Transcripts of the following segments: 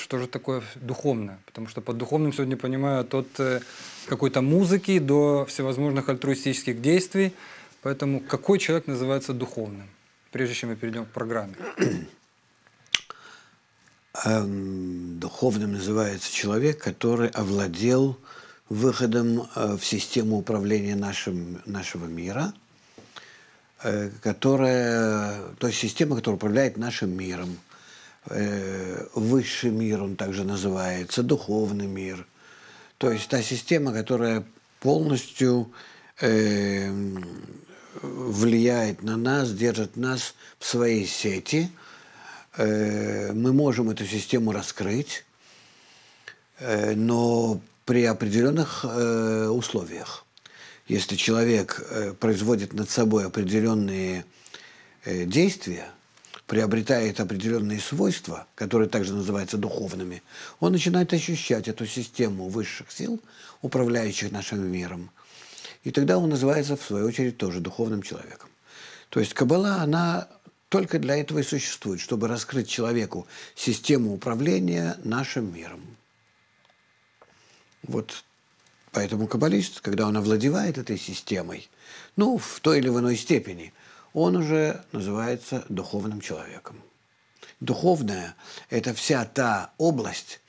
что же такое духовное. Потому что под духовным сегодня понимаю от э, какой-то музыки до всевозможных альтруистических действий. Поэтому какой человек называется духовным? Прежде чем мы перейдем к программе. Эм, духовным называется человек, который овладел выходом э, в систему управления нашим, нашего мира, э, которая, то есть система, которая управляет нашим миром – Э, высший мир, он также называется, духовный мир. То есть та система, которая полностью э, влияет на нас, держит нас в своей сети. Э, мы можем эту систему раскрыть, э, но при определенных э, условиях. Если человек э, производит над собой определенные э, действия – приобретает определенные свойства, которые также называются духовными, он начинает ощущать эту систему высших сил, управляющих нашим миром. И тогда он называется, в свою очередь, тоже духовным человеком. То есть Каббала, она только для этого и существует, чтобы раскрыть человеку систему управления нашим миром. Вот поэтому каббалист, когда он овладевает этой системой, ну, в той или иной степени – он уже называется духовным человеком. Духовная – это вся та область,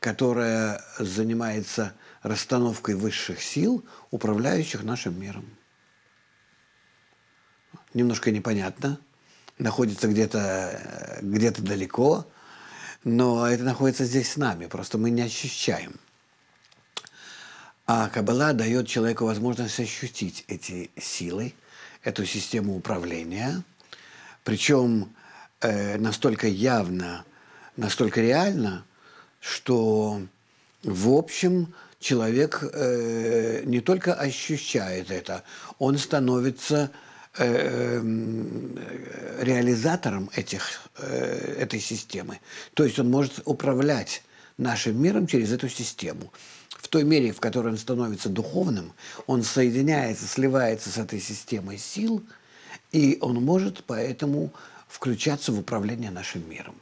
которая занимается расстановкой высших сил, управляющих нашим миром. Немножко непонятно, находится где-то где далеко, но это находится здесь с нами, просто мы не ощущаем. А Каббала дает человеку возможность ощутить эти силы – эту систему управления, причем э, настолько явно, настолько реально, что в общем человек э, не только ощущает это, он становится э, эм, реализатором этих, э, этой системы. То есть он может управлять нашим миром через эту систему в той мере, в которой он становится духовным, он соединяется, сливается с этой системой сил, и он может поэтому включаться в управление нашим миром.